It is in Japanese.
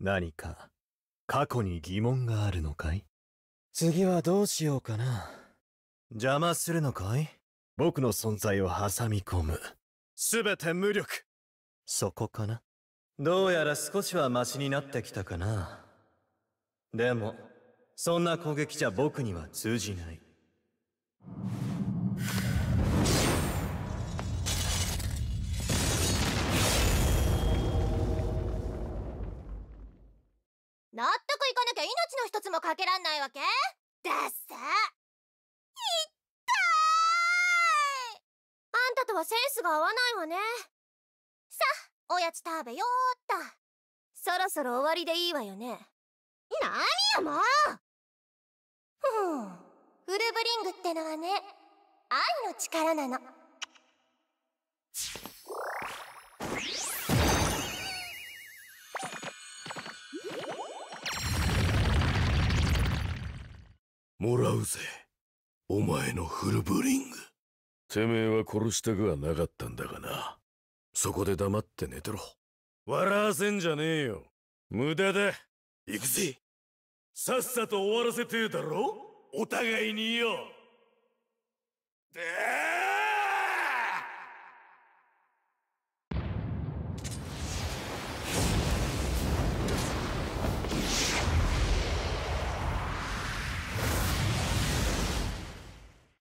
何か過去に疑問があるのかい次はどうしようかな邪魔するのかい僕の存在を挟み込む全て無力そこかなどうやら少しはマシになってきたかなでもそんな攻撃じゃ僕には通じない納得いかなきゃ命の一つもかけらんないわけだっさいあんたとはセンスが合わないわねさおやつ食べよーっとそろそろ終わりでいいわよね何やもうふんフルブリングってのはね愛の力なの。もらうぜお前のフルブリングてめえは殺したくはなかったんだがなそこで黙って寝てろ笑わせんじゃねえよ無駄だ行くぜさっさと終わらせてえだろお互いによ